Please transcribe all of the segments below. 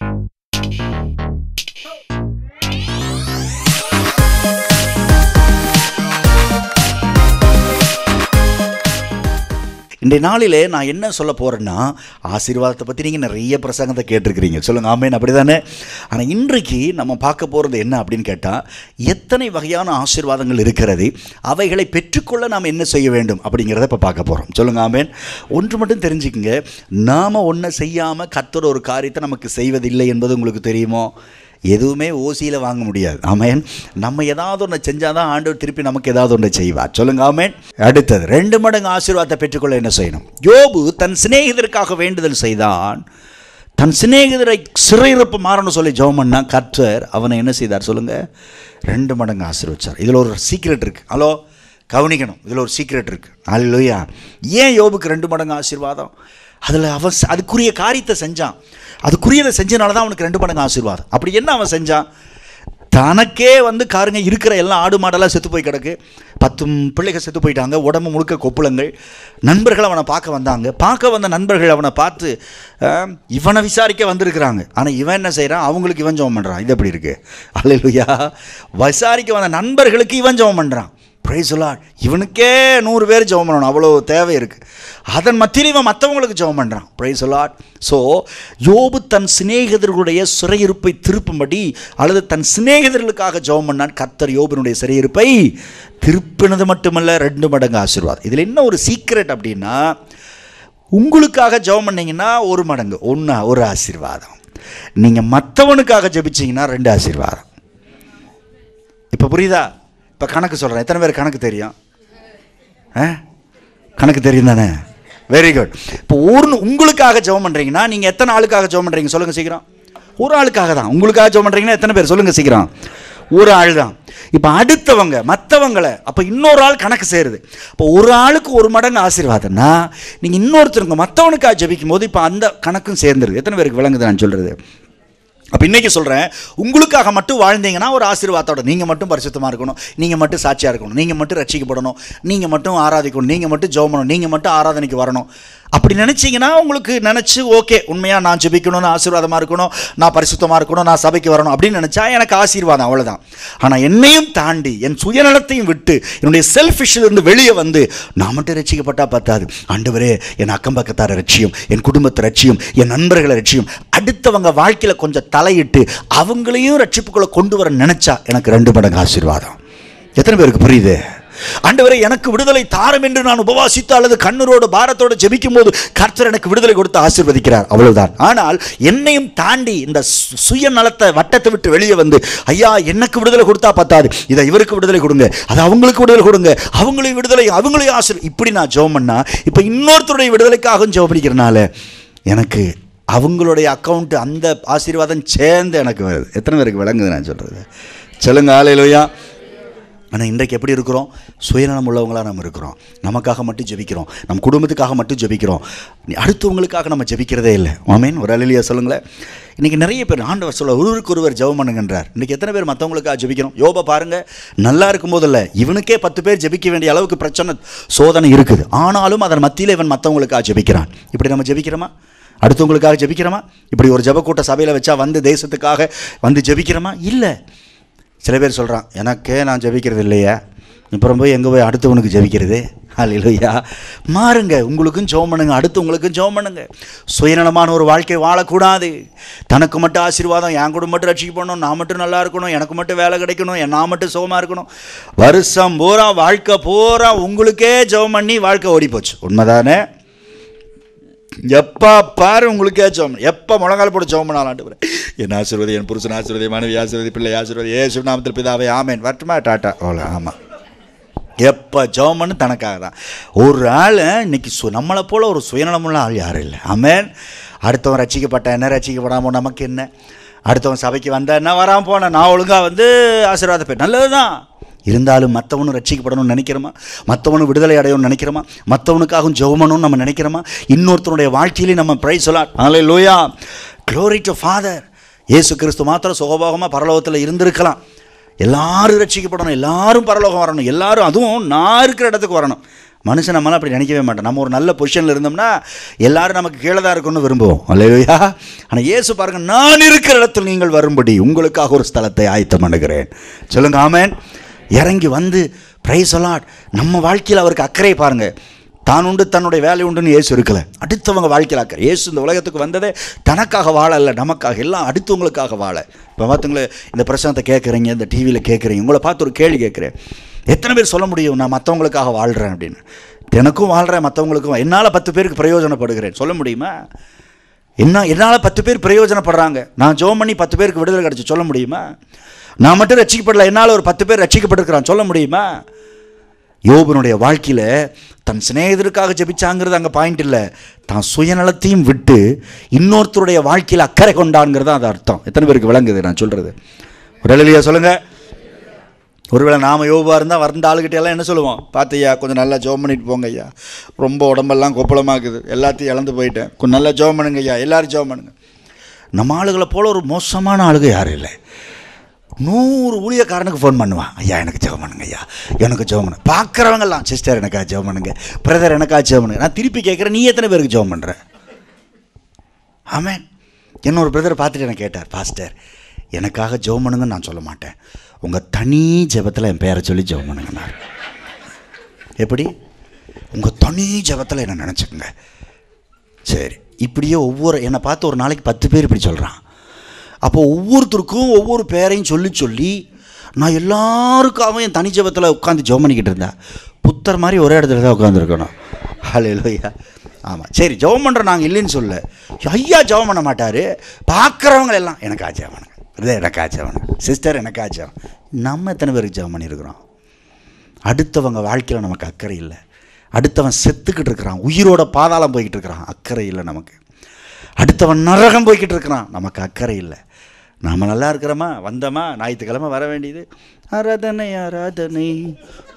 Oh. இன்றைய நாளில் நான் என்ன சொல்ல போகிறேன்னா ஆசீர்வாதத்தை பற்றி நீங்கள் நிறைய பிரசங்கத்தை கேட்டிருக்கிறீங்க சொல்லுங்கள் ஆமேன் அப்படி தானே ஆனால் இன்றைக்கு நம்ம பார்க்க போகிறது என்ன அப்படின்னு கேட்டால் எத்தனை வகையான ஆசீர்வாதங்கள் இருக்கிறது அவைகளை பெற்றுக்கொள்ள நாம் என்ன செய்ய வேண்டும் அப்படிங்கிறத இப்போ பார்க்க போகிறோம் சொல்லுங்கள் ஆமேன் ஒன்று மட்டும் தெரிஞ்சுக்கங்க நாம் ஒன்றை செய்யாமல் கத்துற ஒரு காரியத்தை நமக்கு செய்வதில்லை என்பது உங்களுக்கு தெரியுமோ எதுவுமே ஓசியில் வாங்க முடியாது ஆமேன் நம்ம ஏதாவது ஒன்று செஞ்சால் தான் ஆண்டவர் திருப்பி நமக்கு ஏதாவது ஒன்று செய்வார் சொல்லுங்க ஆமேன் அடுத்தது ரெண்டு மடங்கு ஆசீர்வாதத்தை பெற்றுக்கொள்ள என்ன செய்யணும் யோபு தன் சிநேகிதருக்காக வேண்டுதல் செய்தான் தன் சிநேகிதரை சிறையிறப்பு மாறணும் சொல்லி ஜோமன்னா கற்றர் அவனை என்ன செய்தார் சொல்லுங்கள் ரெண்டு மடங்கு ஆசீர்வச்சார் இதில் ஒரு சீக்ரெட் இருக்குது ஹலோ கவனிக்கணும் இதில் ஒரு சீக்ரெட் இருக்குது அல்லையா ஏன் யோபுக்கு ரெண்டு மடங்கு ஆசீர்வாதம் அதில் அவன் அதுக்குரிய காரியத்தை செஞ்சான் அதுக்குரியதை செஞ்சனால தான் அவனுக்கு ரெண்டு மடங்கு ஆசீர்வாதம் அப்படி என்ன அவன் செஞ்சான் தனக்கே வந்து காருங்க இருக்கிற எல்லாம் ஆடு மாடெல்லாம் செத்து போய் கிடக்கு பத்தும் பிள்ளைகள் செத்து போயிட்டாங்க உடம்பு முழுக்க கொப்புளங்கள் நண்பர்கள் அவனை பார்க்க வந்தாங்க பார்க்க வந்த நண்பர்கள் அவனை பார்த்து இவனை விசாரிக்க வந்திருக்கிறாங்க ஆனால் இவன் என்ன செய்கிறான் அவங்களுக்கு இவன் ஜெபம் பண்ணுறான் இது எப்படி இருக்குது அல்லையா விசாரிக்க வந்த நண்பர்களுக்கு இவன் ஜெபம் பண்ணுறான் சொல்லா இவனுக்கே நூறு பேர் ஜெபம் பண்ணணும் அவ்வளோ தேவை இருக்குது அதன் மத்தியில் இவன் மற்றவங்களுக்கு ஜெபம் பண்ணுறான் ப்ரைஸ் சொல்லாட் ஸோ யோபு தன் சிநேகிதர்களுடைய சிறையிருப்பை திருப்பும்படி அல்லது தன் சிநேகிதர்களுக்காக ஜெபம் பண்ணான் கத்தர் யோபினுடைய சிறையிருப்பை திருப்பினது மட்டுமல்ல ரெண்டு மடங்கு ஆசீர்வாதம் இதில் என்ன ஒரு சீக்ரெட் அப்படின்னா உங்களுக்காக ஜெபம் பண்ணிங்கன்னா ஒரு மடங்கு ஒன்றா ஒரு ஆசீர்வாதம் நீங்கள் மற்றவனுக்காக ஜெபிச்சிங்கன்னா ரெண்டு ஆசீர்வாதம் இப்போ புரியுதா இப்போ கணக்கு சொல்கிறேன் எத்தனை பேர் கணக்கு தெரியும் ஆ கணக்கு தெரியும் தானே வெரி குட் இப்போ ஒரு உங்களுக்காக ஜெபம் பண்ணுறீங்கன்னா நீங்கள் எத்தனை ஆளுக்காக ஜெபம் பண்ணுறீங்க சொல்லுங்கள் சீக்கிரம் ஒரு ஆளுக்காக தான் உங்களுக்காக ஜெபம் பண்ணுறீங்கன்னா எத்தனை பேர் சொல்லுங்கள் சீக்கிரம் ஒரு ஆள் தான் இப்போ அடுத்தவங்க மற்றவங்களை அப்போ இன்னொரு ஆள் கணக்கு சேருது இப்போ ஒரு ஆளுக்கு ஒரு மடங்கு ஆசீர்வாதம்னா நீங்கள் இன்னொருத்தருங்க மற்றவனுக்காக ஜபிக்கும் போது இப்போ அந்த கணக்கும் சேர்ந்துருது எத்தனை பேருக்கு விளங்குது நான் சொல்கிறது அப்போ இன்றைக்கி சொல்கிறேன் உங்களுக்காக மட்டும் வாழ்ந்தீங்கன்னா ஒரு ஆசீர்வாதத்தோட நீங்கள் மட்டும் பரிசுத்தமாக இருக்கணும் நீங்கள் மட்டும் சாட்சியாக இருக்கணும் நீங்கள் மட்டும் ரட்சிக்கப்படணும் நீங்கள் மட்டும் ஆராதிக்கணும் நீங்கள் மட்டும் ஜோமணும் நீங்கள் மட்டும் ஆராதனைக்கு வரணும் அப்படி நினச்சிங்கன்னா உங்களுக்கு நினச்சி ஓகே உண்மையாக நான் ஜெபிக்கணும்னு ஆசீர்வாதமாக இருக்கணும் நான் பரிசுத்தமாக இருக்கணும் நான் சபைக்கு வரணும் அப்படின்னு நினச்சா எனக்கு ஆசீர்வாதம் அவ்வளோதான் ஆனால் என்னையும் தாண்டி என் சுயநலத்தையும் விட்டு என்னுடைய செல்ஃபிஷிலிருந்து வெளியே வந்து நான் மட்டும் ரசிக்கப்பட்டால் பார்த்தாது ஆண்டவரே என் அக்கம் பக்கத்தார ரட்சியும் என் குடும்பத்தை ரட்சியும் என் நண்பர்களை ரட்சியும் அடுத்தவங்க வாழ்க்கையில் கொஞ்சம் தலையிட்டு அவங்களையும் ரட்சிப்புக்குள்ளே கொண்டு வர நினச்சா எனக்கு ரெண்டு மடங்கு ஆசீர்வாதம் எத்தனை பேருக்கு புரியுது ஆண்டவரை எனக்கு விடுதலை தாரம் என்று நான் உபவாசித்து அல்லது கண்ணூரோடு பாரத்தோடு ஜெபிக்கும் போது கர்த்தர் எனக்கு விடுதலை கொடுத்து ஆசிர்வதிக்கிறார் அவ்வளவுதான் ஆனால் என்னையும் தாண்டி இந்த சுய நலத்தை வட்டத்தை விட்டு வெளியே வந்து ஐயா எனக்கு விடுதலை கொடுத்தா பத்தாது இதை இவருக்கு விடுதலை கொடுங்க அதை அவங்களுக்கு விடுதலை கொடுங்க அவங்களையும் விடுதலை அவங்களையும் ஆசிர் இப்படி நான் ஜோம் பண்ணா இப்போ இன்னொருத்தருடைய விடுதலைக்காகவும் ஜெபம் பண்ணிக்கிறனால எனக்கு அவங்களுடைய அக்கௌண்ட்டு அந்த ஆசீர்வாதம் சேர்ந்து எனக்கு வருது எத்தனை பேருக்கு விளங்குது நான் சொல்கிறது சொல்லுங்க ஆலையிலையா ஆனால் இன்றைக்கு எப்படி இருக்கிறோம் சுயநலம் உள்ளவங்களாக நம்ம இருக்கிறோம் நமக்காக மட்டும் ஜெபிக்கிறோம் நம்ம குடும்பத்துக்காக மட்டும் ஜெபிக்கிறோம் அடுத்தவங்களுக்காக நம்ம ஜெபிக்கிறதே இல்லை மாமேன் ஒரு அழிலியாக சொல்லுங்களேன் இன்றைக்கி நிறைய பேர் ஆண்டவர் சொல்ல ஒருவருக்கு ஒருவர் ஜபம் பண்ணுங்கன்றார் இன்றைக்கி எத்தனை பேர் மற்றவங்களுக்காக ஜெபிக்கிறோம் யோபா பாருங்கள் நல்லா இருக்கும்போது இல்லை இவனுக்கே பத்து பேர் ஜெபிக்க வேண்டிய அளவுக்கு பிரச்சனை சோதனை இருக்குது ஆனாலும் அதன் மத்தியில் இவன் மற்றவங்களுக்காக ஜெபிக்கிறான் இப்படி நம்ம ஜெபிக்கிறோமா அடுத்தவங்களுக்காக ஜெபிக்கிறோமா இப்படி ஒரு ஜபக்கூட்ட சபையில் வச்சா வந்து தேசத்துக்காக வந்து ஜெபிக்கிறோமா இல்லை சில பேர் சொல்கிறான் எனக்கே நான் ஜபிக்கிறது இல்லையா அப்புறம் போய் எங்கே போய் அடுத்தவனுக்கு ஜெபிக்கிறது அலையிலையா மாறுங்க உங்களுக்கும் ஜோம் பண்ணுங்க அடுத்தவங்களுக்கும் ஜோம் பண்ணுங்க சுயநலமான ஒரு வாழ்க்கை வாழக்கூடாது தனக்கு மட்டும் ஆசீர்வாதம் என் கூட மட்டும் ரட்சிக்கப்படணும் நான் மட்டும் நல்லா இருக்கணும் எனக்கு மட்டும் வேலை கிடைக்கணும் நான் மட்டும் சுகமாக இருக்கணும் வருஷம் பூரா வாழ்க்கை பூரா உங்களுக்கே ஜோம் பண்ணி வாழ்க்கை ஓடிப்போச்சு உண்மைதானே எப்பா பாரு உங்களுக்கே ஜோம் எப்போ முழங்கால் போட சோம் பண்ணாலான்ட்டு என் ஆசீர்வதி என் புருஷன் ஆசீர்வதி மனைவி ஆசீர்வதி பிள்ளை ஆசீர்வதி ஏ சிவநாமத்தில் பிதாவை ஆமேன் வரட்டுமா டாட்டா அவ்வளோ ஆமாம் எப்போ ஜோமன்னு தனக்காக தான் ஒரு ஆள் இன்னைக்கு சு நம்மளை போல் ஒரு சுயநலமுள்ள ஆள் யாரும் இல்லை ஆமேன் அடுத்தவன் ரசிக்கப்பட்ட என்ன ரசிக்கப்படாமோ நமக்கு என்ன அடுத்தவன் சபைக்கு வந்தா என்ன வராமல் போனேன் நான் ஒழுங்காக வந்து ஆசீர்வாதப்பேன் நல்லது தான் இருந்தாலும் மற்றவனும் ரட்சிக்கப்படணும்னு நினைக்கிறோமா மற்றவனும் விடுதலை அடையணும்னு நினைக்கிறோமா மற்றவனுக்காகவும் ஜெபமனும் நம்ம நினைக்கிறோமா இன்னொருத்தனுடைய வாழ்க்கையிலே நம்ம பிரை சொல்லாட் லோயா glory to father Yesu Kristu மாத்திரம் சுகபோகமாக பரலோகத்தில் இருந்திருக்கலாம் எல்லாரும் ரட்சிக்கப்படணும் எல்லாரும் பரலோகம் வரணும் எல்லாரும் அதுவும் நான் இருக்கிற இடத்துக்கு வரணும் மனுஷன் நம்மளாம் அப்படி நினைக்கவே மாட்டோம் நம்ம ஒரு நல்ல பொசிஷனில் இருந்தோம்னா எல்லாரும் நமக்கு கீழே தான் இருக்கணும்னு விரும்புவோம் அல்லையா ஆனால் ஏசு பாருங்கள் நான் இருக்கிற இடத்தில் நீங்கள் வரும்படி உங்களுக்காக ஒரு ஸ்தலத்தை ஆயத்தம் பண்ணுகிறேன் சொல்லுங்கள் ஆமேன் இறங்கி வந்து ப்ரைஸ் அலாட் நம்ம வாழ்க்கையில் அவருக்கு அக்கறை பாருங்கள் தான் உண்டு தன்னுடைய வேலை உண்டுன்னு ஏசு இருக்கலை அடுத்தவங்க வாழ்க்கையில் அக்கறை ஏசு இந்த உலகத்துக்கு வந்ததே தனக்காக வாழ இல்லை நமக்காக எல்லாம் அடுத்தவங்களுக்காக வாழ இப்போ பார்த்துங்களே இந்த பிரசனத்தை கேட்குறீங்க இந்த டிவியில் கேட்குறீங்க உங்களை பார்த்து ஒரு கேள்வி கேட்குறேன் எத்தனை பேர் சொல்ல முடியும் நான் மற்றவங்களுக்காக வாழ்கிறேன் அப்படின்னு எனக்கும் வாழ்கிறேன் மற்றவங்களுக்கும் என்னால் பத்து பேருக்கு பிரயோஜனப்படுகிறேன் சொல்ல முடியுமா என்ன என்னால் பத்து பேர் பிரயோஜனப்படுறாங்க நான் ஜோம் பண்ணி பத்து பேருக்கு விடுதலை கிடச்சி சொல்ல முடியுமா நான் மட்டும் ரட்சிக்கப்படல என்னால் ஒரு பத்து பேர் ரட்சிக்கப்பட்டிருக்கிறான் சொல்ல முடியுமா யோபனுடைய வாழ்க்கையில் தன் சிநேகிதருக்காக ஜெபிச்சாங்கிறது அங்கே பாயிண்ட் இல்லை தான் சுயநலத்தையும் விட்டு இன்னொருத்தருடைய வாழ்க்கையில் அக்கறை கொண்டான்ங்கிறது தான் அது அர்த்தம் எத்தனை பேருக்கு விளங்குது நான் சொல்கிறது ஒரு எழுதியா சொல்லுங்கள் ஒருவேளை நாம் யோபா இருந்தால் வந்த எல்லாம் என்ன சொல்லுவோம் பார்த்தியா கொஞ்சம் நல்லா ஜோம் பண்ணிட்டு போங்க ஐயா ரொம்ப உடம்பெல்லாம் கொப்பளமாக்குது எல்லாத்தையும் இழந்து போயிட்டேன் கொஞ்சம் நல்லா ஜோம் பண்ணுங்க ஐயா எல்லோரும் ஜோம் பண்ணுங்க நம்ம ஆளுகளை போல் ஒரு மோசமான ஆளுகை யாரும் இல்லை நூறு ஊழியக்காரனுக்கு ஃபோன் பண்ணுவான் ஐயா எனக்கு ஜெபம் பண்ணுங்க ஐயா எனக்கு ஜெபம் பண்ணு பார்க்குறவங்கலாம் சிஸ்டர் எனக்கா ஜெபம் பண்ணுங்க பிரதர் எனக்கா ஜெபம் பண்ணுங்க நான் திருப்பி கேட்குறேன் நீ எத்தனை பேருக்கு ஜெபம் பண்ணுற ஆமாம் என்னோட பிரதர் பார்த்துட்டு எனக்கு கேட்டார் பாஸ்டர் எனக்காக ஜெபம் பண்ணுங்கன்னு நான் சொல்ல மாட்டேன் உங்கள் தனி ஜெபத்தில் என் பேரை சொல்லி ஜெபம் பண்ணுங்கன்னார் எப்படி உங்கள் தனி ஜபத்தில் என்ன நினச்சிக்கோங்க சரி இப்படியே ஒவ்வொரு என்னை பார்த்து ஒரு நாளைக்கு பத்து பேர் இப்படி சொல்கிறான் அப்போ ஒவ்வொருத்தருக்கும் ஒவ்வொரு பேரையும் சொல்லி சொல்லி நான் எல்லாருக்காகவும் என் தனி ஜபத்தில் உட்காந்து ஜெபம் பண்ணிக்கிட்டு இருந்தேன் புத்தர் மாதிரி ஒரே இடத்துல தான் உட்காந்துருக்கணும் லோய்யா ஆமாம் சரி ஜெபம் பண்ணுறோம் நாங்கள் இல்லைன்னு சொல்ல ஐயா ஜெபம் பண்ண மாட்டார் பார்க்குறவங்க எல்லாம் எனக்கு ஆச்சேவனுங்க இதே எனக்கு ஆச்சேவனுங்க சிஸ்டர் எனக்கு ஆச்சேவன் நம்ம எத்தனை பேருக்கு ஜெபம் பண்ணியிருக்கிறோம் அடுத்தவங்க வாழ்க்கையில் நமக்கு அக்கறை இல்லை அடுத்தவன் செத்துக்கிட்டு இருக்கிறான் உயிரோட பாதாளம் போய்கிட்டு இருக்கிறான் அக்கறை இல்லை நமக்கு அடுத்தவன் நரகம் போய்கிட்டு இருக்கிறான் நமக்கு அக்கறை இல்லை நாம் நல்லா இருக்கிறோமா வந்தோமா ஞாயிற்றுக்கிழமை வர வேண்டியது ஆராதனை ஆராதனை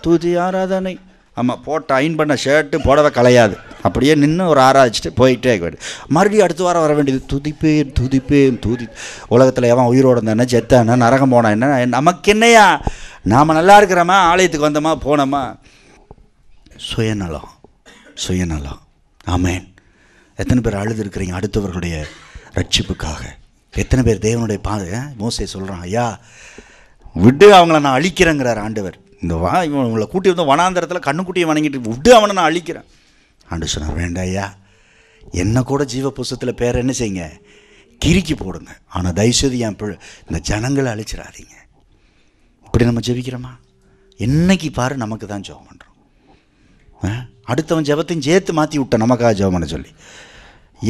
தூதி ஆராதனை ஆமாம் போட்ட அயன் பண்ண ஷர்ட்டு போடவை கலையாது அப்படியே நின்று ஒரு ஆராய்ச்சிட்டு போயிட்டே இருக்க மறுபடியும் அடுத்த வாரம் வர வேண்டியது துதிப்பேன் துதிப்பேன் துதி உலகத்தில் எவன் உயிரோட இருந்தானே செத்தானே நரகம் போனான் என்ன நமக்கு என்னையா நாம் நல்லா இருக்கிறோமா ஆலயத்துக்கு வந்தோமா போனோமா சுயநலம் சுயநலம் ஆமேன் எத்தனை பேர் அழுது இருக்கிறீங்க அடுத்தவர்களுடைய ரட்சிப்புக்காக எத்தனை பேர் தேவனுடைய பாத மோசை சொல்கிறான் ஐயா விட்டு அவங்கள நான் அழிக்கிறேங்கிறார் ஆண்டவர் இந்த வா இவன் உங்களை கூட்டி வந்து வனாந்தரத்தில் கண்ணுக்குட்டியை வணங்கிட்டு விட்டு அவனை நான் அழிக்கிறேன் ஆண்டு சொன்னார் வேண்டாம் ஐயா என்னை கூட ஜீவ புஸ்தத்தில் பேர் என்ன செய்யுங்க கிறுக்கி போடுங்க ஆனால் தயவுசெய்து என் பிள்ள இந்த ஜனங்களை அழிச்சிடாதீங்க இப்படி நம்ம ஜெபிக்கிறோமா என்னைக்கு பாரு நமக்கு தான் ஜெபம் பண்ணுறோம் அடுத்தவன் ஜெபத்தையும் சேர்த்து மாற்றி விட்டான் நமக்காக ஜெபம் பண்ண சொல்லி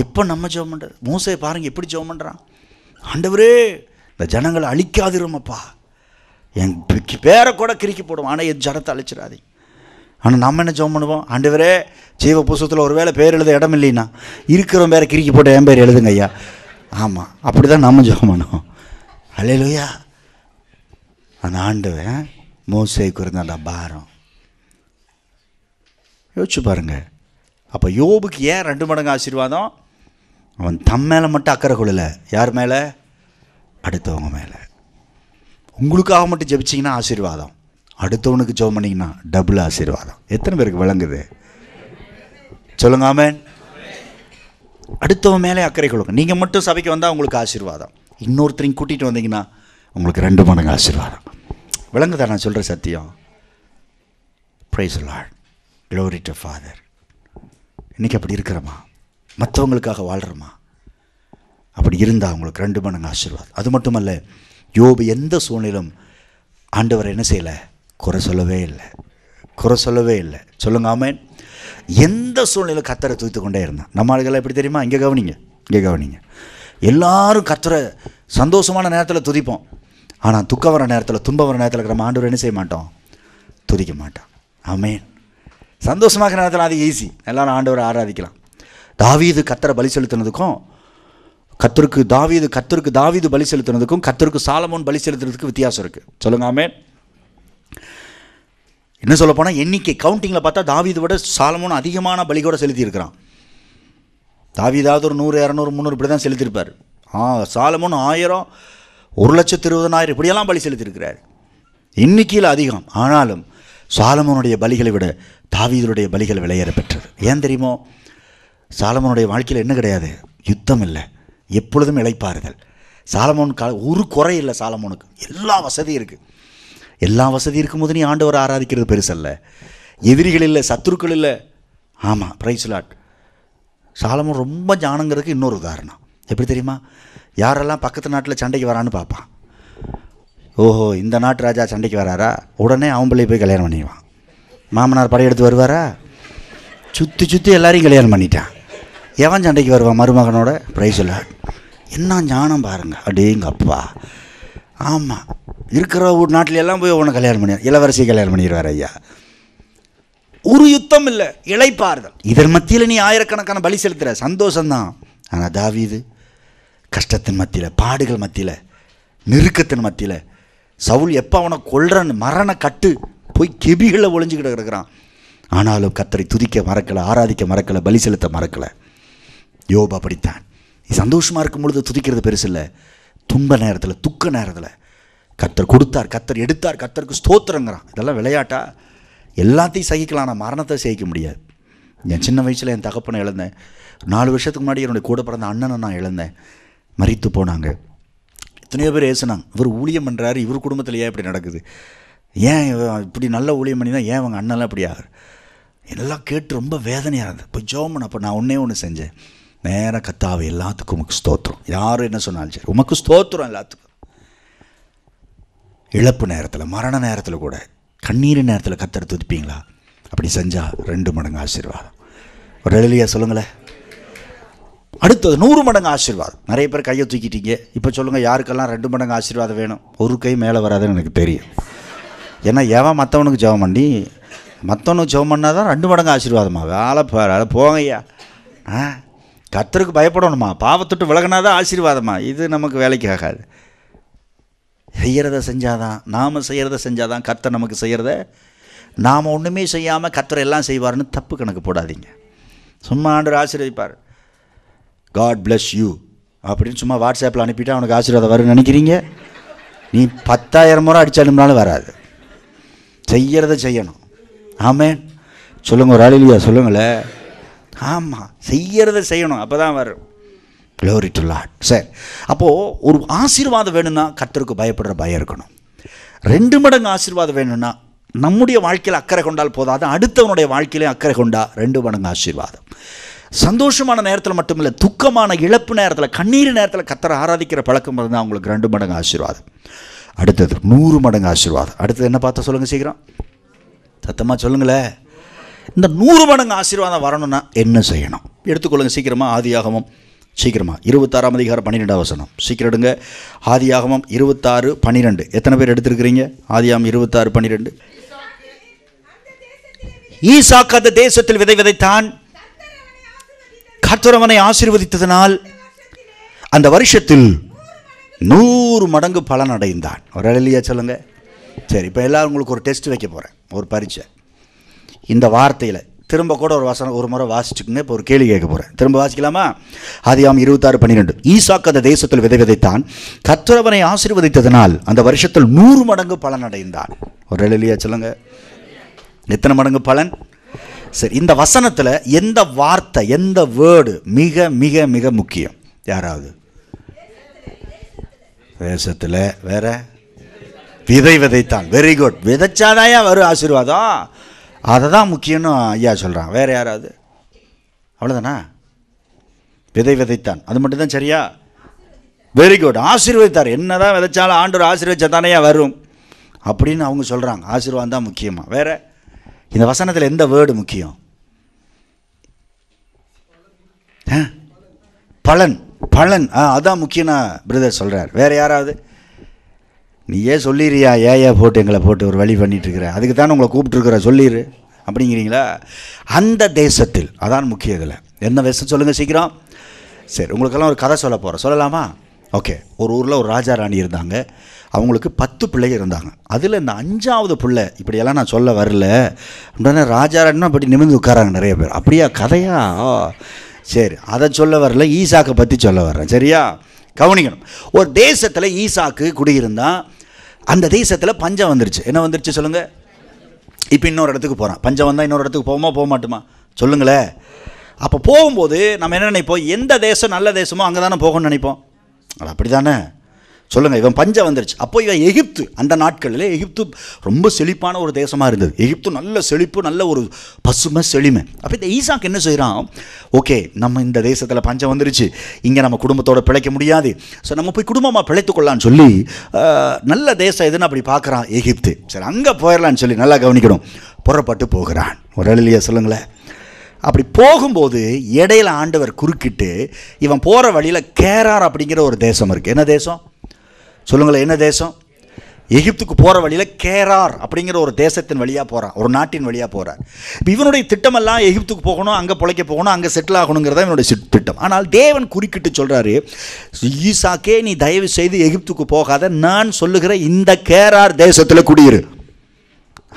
எப்போ நம்ம ஜெபம் பண்ணுறது மூசையை பாருங்கள் எப்படி ஜெபம் பண்ணுறான் ஆண்டவரே இந்த ஜனங்களை அழிக்காதிருமப்பா என் பேரை கூட கிறுக்கி போடுவோம் ஆனால் என் ஜனத்தை அழிச்சிடாதே ஆனால் நம்ம என்ன ஜோம் பண்ணுவோம் ஆண்டவரே ஜீவ புசத்தில் ஒரு வேளை பேர் எழுத இடம் இல்லைன்னா இருக்கிற பேரை கிறுக்கி போட்டு என் பேர் எழுதுங்க ஐயா ஆமாம் அப்படி தான் நம்ம ஜோம் பண்ணுவோம் அலையிலையா அந்த ஆண்டவன் மோசைக்கு அந்த பாரம் யோசிச்சு பாருங்கள் அப்போ யோபுக்கு ஏன் ரெண்டு மடங்கு ஆசீர்வாதம் அவன் தம் மேலே மட்டும் அக்கறை கொள்ளலை யார் மேலே அடுத்தவங்க மேலே உங்களுக்காக மட்டும் ஜெபிச்சிங்கன்னா ஆசீர்வாதம் அடுத்தவனுக்கு ஜெபம் பண்ணிங்கன்னா டபுள் ஆசீர்வாதம் எத்தனை பேருக்கு விளங்குது சொல்லுங்க ஆமேன் அடுத்தவன் மேலே அக்கறை கொடுக்கும் நீங்கள் மட்டும் சபைக்கு வந்தால் உங்களுக்கு ஆசீர்வாதம் இன்னொருத்தரையும் கூட்டிகிட்டு வந்தீங்கன்னா உங்களுக்கு ரெண்டு மடங்கு ஆசீர்வாதம் விளங்குதா நான் சொல்கிற சத்தியம் praise lord glory to father இன்றைக்கி அப்படி இருக்கிறோமா மற்றவங்களுக்காக வாழ்கிறோமா அப்படி இருந்தால் அவங்களுக்கு ரெண்டு மடங்கு ஆசீர்வாதம் அது மட்டுமல்ல யோபு எந்த சூழ்நிலும் ஆண்டவர் என்ன செய்யலை குறை சொல்லவே இல்லை குறை சொல்லவே இல்லை சொல்லுங்க ஆமேன் எந்த சூழ்நிலும் கத்தரை தூத்து கொண்டே இருந்தான் நம்ம ஆளுகளை எப்படி தெரியுமா இங்கே கவனிங்க இங்கே கவனிங்க எல்லாரும் கத்தரை சந்தோஷமான நேரத்தில் துதிப்போம் ஆனால் துக்கம் வர நேரத்தில் துன்பம் வர நேரத்தில் இருக்கிற ஆண்டவர் என்ன செய்ய மாட்டோம் துதிக்க மாட்டோம் ஆமேன் சந்தோஷமாக நேரத்தில் அது ஈஸி எல்லாரும் ஆண்டவரை ஆராதிக்கலாம் தாவீது கத்தரை பலி செலுத்தினதுக்கும் கத்தருக்கு தாவீது கத்தருக்கு தாவீது பலி செலுத்தினதுக்கும் கத்தருக்கு சாலமோன் பலி செலுத்துறதுக்கு வித்தியாசம் இருக்குது ஆமே என்ன சொல்ல போனால் எண்ணிக்கை கவுண்டிங்கில் பார்த்தா தாவீது விட சாலமோன் அதிகமான பலி கூட செலுத்தியிருக்கிறான் தாவீதாவது ஒரு நூறு இரநூறு முந்நூறு இப்படி தான் செலுத்தியிருப்பார் ஆ சாலமோன் ஆயிரம் ஒரு லட்சத்து இருபதனாயிரம் இப்படியெல்லாம் பலி செலுத்தியிருக்கிறார் எண்ணிக்கையில் அதிகம் ஆனாலும் சாலமோனுடைய பலிகளை விட தாவீதனுடைய பலிகள் விலையேற பெற்றது ஏன் தெரியுமோ சாலமோனுடைய வாழ்க்கையில் என்ன கிடையாது யுத்தம் இல்லை எப்பொழுதும் இழைப்பாறுதல் சாலமோன் கால ஒரு குறை இல்லை சாலமோனுக்கு எல்லா வசதியும் இருக்குது எல்லா வசதி இருக்கும்போது நீ ஆண்டவர் ஆராதிக்கிறது பெருசல்ல எதிரிகள் இல்லை சத்துருக்கள் இல்லை ஆமாம் ப்ரைஸ் லாட் சாலமோன் ரொம்ப ஜானங்கிறதுக்கு இன்னொரு உதாரணம் எப்படி தெரியுமா யாரெல்லாம் பக்கத்து நாட்டில் சண்டைக்கு வரான்னு பார்ப்பான் ஓஹோ இந்த நாட்டு ராஜா சண்டைக்கு வராரா உடனே அவன் பிள்ளை போய் கல்யாணம் பண்ணிடுவான் மாமனார் படையெடுத்து வருவாரா சுற்றி சுற்றி எல்லாரையும் கல்யாணம் பண்ணிட்டான் எவன் சண்டைக்கு வருவான் மருமகனோட ப்ரைஸ் இல்லை என்ன ஞானம் பாருங்க அப்படிங்க அப்பா ஆமாம் இருக்கிற ஒரு நாட்டில் எல்லாம் போய் உனக்கு கல்யாணம் பண்ணி இளவரசி கல்யாணம் பண்ணிடுவார் ஐயா ஒரு யுத்தம் இல்லை இழைப்பார்கள் இதன் மத்தியில் நீ ஆயிரக்கணக்கான பலி செலுத்துகிற சந்தோஷந்தான் ஆனால் தாவிது கஷ்டத்தின் மத்தியில் பாடுகள் மத்தியில் நெருக்கத்தின் மத்தியில் சவுல் எப்போ அவனை கொள்றன்னு மரண கட்டு போய் கெபிகளில் ஒளிஞ்சுக்கிட்டு இருக்கிறான் ஆனாலும் கத்தரை துதிக்க மறக்கலை ஆராதிக்க மறக்கலை பலி செலுத்த மறக்கலை யோபா படித்தான் நீ சந்தோஷமாக இருக்கும் பொழுது துதிக்கிறது பெருசு இல்லை துன்ப நேரத்தில் துக்க நேரத்தில் கத்தர் கொடுத்தார் கத்தர் எடுத்தார் கத்தருக்கு ஸ்தோத்திரங்கிறான் இதெல்லாம் விளையாட்டா எல்லாத்தையும் சகிக்கலாம் நான் மரணத்தை சகிக்க முடியாது என் சின்ன வயசில் என் தகப்பனை இழந்தேன் நாலு வருஷத்துக்கு முன்னாடி என்னுடைய கூட பிறந்த அண்ணனை நான் இழந்தேன் மறித்து போனாங்க எத்தனையோ பேர் ஏசுனாங்க இவர் ஊழியம் பண்ணுறாரு இவர் குடும்பத்தில் ஏன் இப்படி நடக்குது ஏன் இப்படி நல்ல ஊழியம் பண்ணி தான் ஏன் அவங்க அண்ணெல்லாம் இப்படி ஆகுது எல்லாம் கேட்டு ரொம்ப வேதனையாக இருந்தது இப்போ ஜோமன் அப்போ நான் ஒன்றே ஒன்று செஞ்சேன் நேர கத்தாவை எல்லாத்துக்கும் உமக்கு ஸ்தோத்திரம் யார் என்ன சொன்னாலும் சரி உமக்கு ஸ்தோத்திரம் எல்லாத்துக்கும் இழப்பு நேரத்தில் மரண நேரத்தில் கூட கண்ணீர் நேரத்தில் கத்தரை துதிப்பீங்களா அப்படி செஞ்சால் ரெண்டு மடங்கு ஆசீர்வாதம் ஒரு எளியா சொல்லுங்களேன் அடுத்தது நூறு மடங்கு ஆசீர்வாதம் நிறைய பேர் கையை தூக்கிட்டீங்க இப்போ சொல்லுங்கள் யாருக்கெல்லாம் ரெண்டு மடங்கு ஆசீர்வாதம் வேணும் ஒரு கை மேலே வராதுன்னு எனக்கு தெரியும் ஏன்னா ஏவன் மற்றவனுக்கு ஜெபம் பண்ணி மற்றவனுக்கு ஜெபம் பண்ணால் தான் ரெண்டு மடங்கு ஆசீர்வாதமாக வேலை போகிற போங்கய்யா ஆ கத்தருக்கு பயப்படணுமா பாவத்தொட்டு விலகினாதான் ஆசீர்வாதமா இது நமக்கு வேலைக்கு ஆகாது செய்கிறத செஞ்சாதான் நாம் செய்கிறத செஞ்சாதான் கர்த்தர் நமக்கு செய்கிறத நாம் ஒன்றுமே செய்யாமல் கத்தர் எல்லாம் செய்வார்னு தப்பு கணக்கு போடாதீங்க சும்மா ஆண்டு ஆசீர்வதிப்பார் காட் பிளஸ் யூ அப்படின்னு சும்மா வாட்ஸ்அப்பில் அனுப்பிட்டு அவனுக்கு ஆசீர்வாதம் வரும்னு நினைக்கிறீங்க நீ பத்தாயிரம் முறை அடித்தாலும்னாலும் வராது செய்கிறத செய்யணும் ஆமே சொல்லுங்கள் ஒரு அழிலியா சொல்லுங்களேன் ஆமாம் செய்கிறத செய்யணும் அப்போ தான் வரும் க்ளோரி டு லாட் சரி அப்போது ஒரு ஆசீர்வாதம் வேணும்னா கத்தருக்கு பயப்படுற பயம் இருக்கணும் ரெண்டு மடங்கு ஆசீர்வாதம் வேணும்னா நம்முடைய வாழ்க்கையில் அக்கறை கொண்டால் போதாது அடுத்தவனுடைய வாழ்க்கையிலே அக்கறை கொண்டா ரெண்டு மடங்கு ஆசீர்வாதம் சந்தோஷமான நேரத்தில் மட்டுமில்லை துக்கமான இழப்பு நேரத்தில் கண்ணீர் நேரத்தில் கத்தரை ஆராதிக்கிற பழக்கம் இருந்தால் அவங்களுக்கு ரெண்டு மடங்கு ஆசீர்வாதம் அடுத்தது நூறு மடங்கு ஆசீர்வாதம் அடுத்தது என்ன பார்த்தா சொல்லுங்கள் சீக்கிரம் சத்தமாக சொல்லுங்களேன் இந்த நூறு மடங்கு ஆசீர்வாதம் வரணும்னா என்ன செய்யணும் எடுத்துக்கொள்ளுங்க சீக்கிரமாக ஆதியாகமும் சீக்கிரமாக இருபத்தாறாம் அதிகாரம் பன்னிரெண்டாம் வசனம் சீக்கிரம் எடுங்க ஆதியாகமம் இருபத்தாறு பன்னிரெண்டு எத்தனை பேர் எடுத்திருக்கிறீங்க ஆதியாகம் இருபத்தாறு பன்னிரெண்டு ஈசாக்கு அந்த தேசத்தில் விதை விதைத்தான் கர்த்தரவனை ஆசீர்வதித்ததனால் அந்த வருஷத்தில் நூறு மடங்கு பலன் அடைந்தான் ஒரு அழலியா சொல்லுங்கள் சரி இப்போ எல்லோரும் உங்களுக்கு ஒரு டெஸ்ட் வைக்க போகிறேன் ஒரு பரீட்சை இந்த வார்த்தையில் திரும்ப கூட ஒரு வசனம் ஒரு முறை வாசிச்சுக்குங்க இப்போ ஒரு கேள்வி கேட்க போகிறேன் திரும்ப வாசிக்கலாமா ஆதியாம் இருபத்தாறு பன்னிரெண்டு ஈசாக்கு அந்த தேசத்தில் விதை விதைத்தான் கத்திரவனை ஆசீர்வதித்ததனால் அந்த வருஷத்தில் நூறு மடங்கு பலன் அடைந்தான் ஒரு எழுதியா சொல்லுங்க எத்தனை மடங்கு பலன் சரி இந்த வசனத்தில் எந்த வார்த்தை எந்த வேர்டு மிக மிக மிக முக்கியம் யாராவது தேசத்தில் வேற விதை விதைத்தான் வெரி குட் விதைச்சாதாயா வரும் ஆசீர்வாதம் அதை தான் முக்கியம்னு ஐயா சொல்கிறான் வேறு யாராவது அவ்வளோதானா விதை விதைத்தான் அது மட்டும்தான் சரியா வெரி குட் ஆசீர்வதித்தார் என்ன தான் விதைச்சாலும் ஆண்டவர் ஆசீர்வதிச்சா தானே வரும் அப்படின்னு அவங்க சொல்கிறாங்க ஆசீர்வாதம் தான் முக்கியமாக வேறு இந்த வசனத்தில் எந்த வேர்டு முக்கியம் பலன் பலன் ஆ அதான் முக்கியம்னா பிரதர் சொல்கிறார் வேறு யாராவது நீயே சொல்லிடுறியா ஏஏ போட்டு எங்களை போட்டு ஒரு வழி பண்ணிகிட்ருக்குற அதுக்கு தானே உங்களை கூப்பிட்டுருக்குற சொல்லிடு அப்படிங்கிறீங்களா அந்த தேசத்தில் அதான் முக்கிய இதில் என்ன தேசம் சொல்லுங்கள் சீக்கிரம் சரி உங்களுக்கெல்லாம் ஒரு கதை சொல்ல போகிறோம் சொல்லலாமா ஓகே ஒரு ஊரில் ஒரு ராஜா ராணி இருந்தாங்க அவங்களுக்கு பத்து பிள்ளைங்க இருந்தாங்க அதில் இந்த அஞ்சாவது பிள்ளை இப்படியெல்லாம் நான் சொல்ல வரல அப்படின்னா ராஜா ராணினா அப்படி நிமிர்ந்து உட்காராங்க நிறைய பேர் அப்படியா கதையா சரி அதை சொல்ல வரல ஈசாக்கை பற்றி சொல்ல வர்றேன் சரியா கவனிக்கணும் ஒரு தேசத்தில் ஈசாக்கு குடியிருந்தால் அந்த தேசத்தில் பஞ்சம் வந்துருச்சு என்ன வந்துருச்சு சொல்லுங்கள் இப்போ இன்னொரு இடத்துக்கு போகிறான் பஞ்சம் வந்தால் இன்னொரு இடத்துக்கு போவோமா போக மாட்டோமா சொல்லுங்களேன் அப்போ போகும்போது நம்ம என்ன நினைப்போம் எந்த தேசம் நல்ல தேசமோ அங்கே தானே போகணும்னு நினைப்போம் அப்படி தானே சொல்லுங்கள் இவன் பஞ்சம் வந்துருச்சு அப்போ இவன் எகிப்து அந்த நாட்களில் எகிப்து ரொம்ப செழிப்பான ஒரு தேசமாக இருந்தது எகிப்து நல்ல செழிப்பு நல்ல ஒரு பசுமை செழிமை அப்போ இந்த ஈசாக் என்ன செய்கிறான் ஓகே நம்ம இந்த தேசத்தில் பஞ்சம் வந்துருச்சு இங்கே நம்ம குடும்பத்தோடு பிழைக்க முடியாது ஸோ நம்ம போய் குடும்பமாக பிழைத்துக்கொள்ளலான்னு சொல்லி நல்ல தேசம் எதுன்னு அப்படி பார்க்குறான் எகிப்து சரி அங்கே போயிடலான்னு சொல்லி நல்லா கவனிக்கணும் புறப்பட்டு போகிறான் ஒரு எழுலிய சொல்லுங்களேன் அப்படி போகும்போது இடையில ஆண்டவர் குறுக்கிட்டு இவன் போகிற வழியில் கேரார் அப்படிங்கிற ஒரு தேசம் இருக்குது என்ன தேசம் சொல்லுங்களேன் என்ன தேசம் எகிப்துக்கு போகிற வழியில் கேரார் அப்படிங்கிற ஒரு தேசத்தின் வழியாக போகிறான் ஒரு நாட்டின் வழியாக போகிறார் இப்போ இவனுடைய திட்டமெல்லாம் எகிப்துக்கு போகணும் அங்கே பிழைக்க போகணும் அங்கே செட்டில் ஆகணுங்கிறத இவனுடைய திட்டம் ஆனால் தேவன் குறுக்கிட்டு சொல்கிறாரு ஈசாக்கே நீ தயவு செய்து எகிப்துக்கு போகாத நான் சொல்லுகிற இந்த கேரார் தேசத்தில் குடியிரு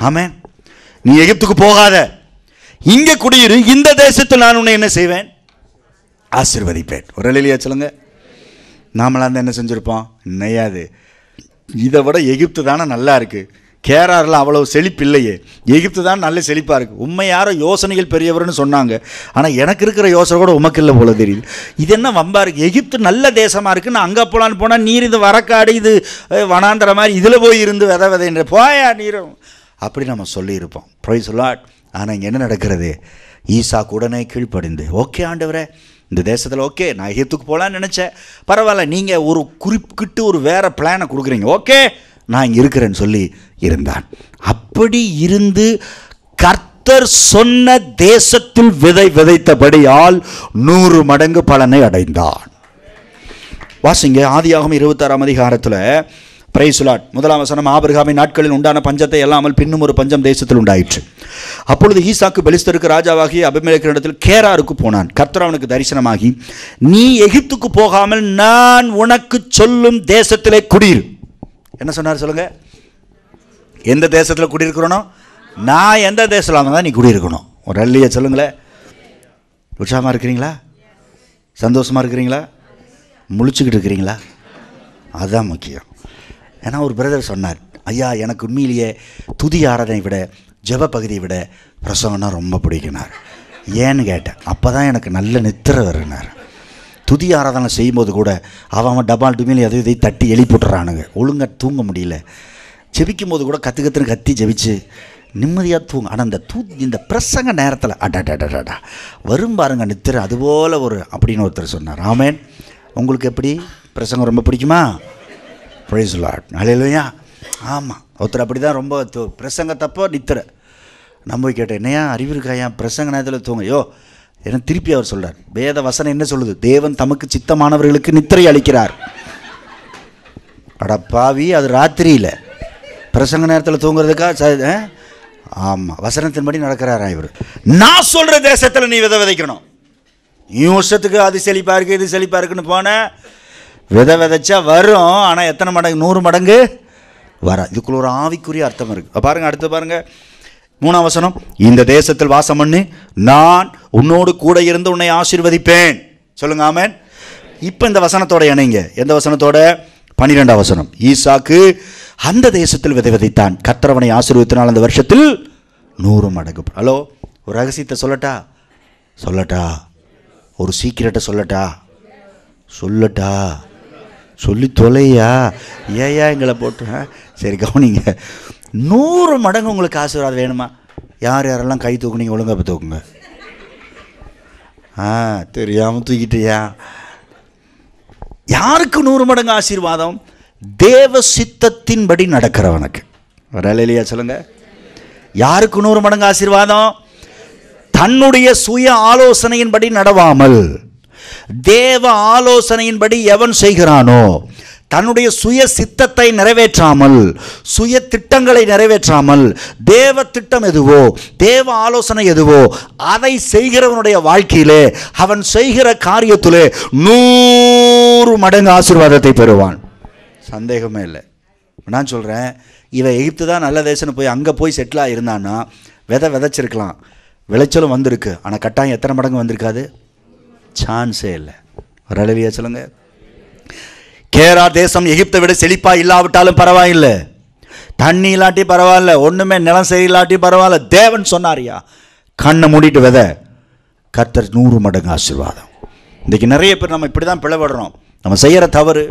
ஆமே நீ எகிப்துக்கு போகாத இங்கே குடியிரு இந்த தேசத்தில் நான் உன்னை என்ன செய்வேன் ஆசிர்வதிப்பேன் ஒரு எழுதியா சொல்லுங்கள் நாமளாக என்ன செஞ்சுருப்போம் நெய்யாது இதை விட எகிப்து தானே நல்லா இருக்குது கேராரில் அவ்வளோ செழிப்பு இல்லையே எகிப்து தான் நல்ல செழிப்பாக இருக்குது உண்மை யாரோ யோசனைகள் பெரியவர்னு சொன்னாங்க ஆனால் எனக்கு இருக்கிற யோசனை கூட உமக்கு இல்லை போல தெரியுது இது என்ன வம்பா இருக்குது எகிப்து நல்ல தேசமாக இருக்குது நான் அங்கே போகலான்னு போனால் நீர் இது வரக்காடு இது வனாந்திர மாதிரி இதில் போய் இருந்து வித விதைன்ற போயா நீரும் அப்படி நம்ம சொல்லியிருப்போம் ப்ரொய் சொல்லாட் ஆனால் இங்கே என்ன நடக்கிறது ஈசா உடனே கீழ்ப்படிந்து ஓகே ஆண்டவரே இந்த தேசத்தில் ஓகே நான் எகிப்துக்கு போகலான்னு நினச்சேன் பரவாயில்ல நீங்கள் ஒரு குறிப்பிட்டு ஒரு வேறு பிளானை கொடுக்குறீங்க ஓகே நான் இங்கே இருக்கிறேன்னு சொல்லி இருந்தான் அப்படி இருந்து கர்த்தர் சொன்ன தேசத்தில் விதை விதைத்தபடியால் நூறு மடங்கு பலனை அடைந்தான் வாசிங்க ஆதியாகும் இருபத்தாறாம் அதிகாரத்தில் பிரைசுலாட் முதலாம் வசனம் ஆபிரகாமின் நாட்களில் உண்டான பஞ்சத்தை அல்லாமல் பின்னும் ஒரு பஞ்சம் தேசத்தில் உண்டாயிற்று அப்பொழுது ஈசாக்கு பெலிஸ்தருக்கு ராஜாவாகி அபிமேலக்கிற இடத்தில் கேராருக்கு போனான் கர்த்தர் அவனுக்கு தரிசனமாகி நீ எகிப்துக்கு போகாமல் நான் உனக்கு சொல்லும் தேசத்திலே குடியிரு என்ன சொன்னார் சொல்லுங்க எந்த தேசத்தில் குடியிருக்கிறோனோ நான் எந்த தேசத்தில் தான் நீ குடியிருக்கணும் ஒரு அள்ளியை சொல்லுங்களேன் உற்சாகமாக இருக்கிறீங்களா சந்தோஷமாக இருக்கிறீங்களா முழிச்சுக்கிட்டு இருக்கிறீங்களா அதுதான் முக்கியம் ஏன்னா ஒரு பிரதர் சொன்னார் ஐயா எனக்கு உண்மையிலேயே துதி ஆராதனை விட ஜப பகுதியை விட பிரசவம்னா ரொம்ப பிடிக்கினார் ஏன்னு கேட்டேன் அப்போ தான் எனக்கு நல்ல நித்திர வருனார் துதி ஆராதனை செய்யும்போது கூட அவன் அவன் டபால் டுமில் எதோ இதை தட்டி எழுப்பிட்டுறானுங்க ஒழுங்காக தூங்க முடியல ஜெபிக்கும் போது கூட கற்று கற்றுன்னு கத்தி ஜெபிச்சு நிம்மதியாக தூங்க ஆனால் இந்த தூ இந்த பிரசங்க நேரத்தில் அடாடாடாடா வரும் பாருங்க நித்திர அதுபோல் ஒரு அப்படின்னு ஒருத்தர் சொன்னார் ஆமேன் உங்களுக்கு எப்படி பிரசங்கம் ரொம்ப பிடிக்குமா ப்ரைஸ் லாட் நல்லையா ஆமாம் ஒருத்தர் அப்படி தான் ரொம்ப பிரசங்கத்தப்போ நித்திர நம்ப கேட்டேன் என்னையா அறிவு இருக்கா ஏன் பிரசங்க நேரத்தில் தூங்க யோ என திருப்பி அவர் சொல்கிறார் வேத வசனம் என்ன சொல்லுது தேவன் தமக்கு சித்தமானவர்களுக்கு நித்திரை அளிக்கிறார் அடப்பாவி அது ராத்திரியில் பிரசங்க நேரத்தில் தூங்குறதுக்கா ஆமாம் வசனத்தின்படி நடக்கிறாரா இவர் நான் சொல்கிற தேசத்தில் நீ விதை விதைக்கணும் நீ வருஷத்துக்கு அது செழிப்பாக இருக்குது இது செழிப்பாக இருக்குன்னு போனேன் விதை விதைச்சா வரும் ஆனால் எத்தனை மடங்கு நூறு மடங்கு வர இதுக்குள்ள ஒரு ஆவிக்குரிய அர்த்தம் இருக்குது பாருங்கள் அடுத்து பாருங்கள் மூணாம் வசனம் இந்த தேசத்தில் வாசம் பண்ணு நான் உன்னோடு கூட இருந்து உன்னை ஆசீர்வதிப்பேன் சொல்லுங்க ஆமேன் இப்போ இந்த வசனத்தோட இணைங்க எந்த வசனத்தோட பனிரெண்டாம் வசனம் ஈசாக்கு அந்த தேசத்தில் விதை விதைத்தான் கத்திரவனை ஆசீர்வதித்தினால் அந்த வருஷத்தில் நூறு மடங்கு ஹலோ ஒரு ரகசியத்தை சொல்லட்டா சொல்லட்டா ஒரு சீக்கிரட்டை சொல்லட்டா சொல்லட்டா சொல்லி தொலையா ஏயா எங்களை போட்டு சரி கவனிங்க நூறு மடங்கு உங்களுக்கு ஆசீர்வாதம் வேணுமா யார் யாரெல்லாம் கை தூக்குனீங்க ஒழுங்காக தூக்குங்க ஆ தெரியாமல் தூக்கிட்டியா யாருக்கு நூறு மடங்கு ஆசீர்வாதம் தேவ சித்தத்தின்படி நடக்கிறவனுக்கு வரல இல்லையா சொல்லுங்க யாருக்கு நூறு மடங்கு ஆசீர்வாதம் தன்னுடைய சுய ஆலோசனையின்படி நடவாமல் தேவ ஆலோசனையின்படி எவன் செய்கிறானோ தன்னுடைய சுய சித்தத்தை நிறைவேற்றாமல் சுய திட்டங்களை நிறைவேற்றாமல் தேவ திட்டம் எதுவோ தேவ ஆலோசனை எதுவோ அதை செய்கிறவனுடைய வாழ்க்கையிலே அவன் செய்கிற காரியத்திலே நூறு மடங்கு ஆசீர்வாதத்தை பெறுவான் சந்தேகமே இல்லை நான் சொல்கிறேன் இவன் எகிப்து தான் நல்ல தேசம்னு போய் அங்கே போய் செட்டில் ஆகிருந்தான்னா விதை விதைச்சிருக்கலாம் விளைச்சலும் வந்திருக்கு ஆனால் கட்டாயம் எத்தனை மடங்கு வந்திருக்காது சான்ஸே இல்லை ஒரு அளவியா சொல்லுங்க கேரா தேசம் எகிப்தை விட செழிப்பா இல்லாவிட்டாலும் பரவாயில்லை தண்ணி இல்லாட்டி பரவாயில்ல ஒன்றுமே நிலம் சரி இல்லாட்டி பரவாயில்ல தேவன் சொன்னாரியா கண்ணை மூடிட்டு வித கத்தர் நூறு மடங்கு ஆசீர்வாதம் இன்றைக்கி நிறைய பேர் நம்ம இப்படி தான் பிளவிடுறோம் நம்ம செய்கிற தவறு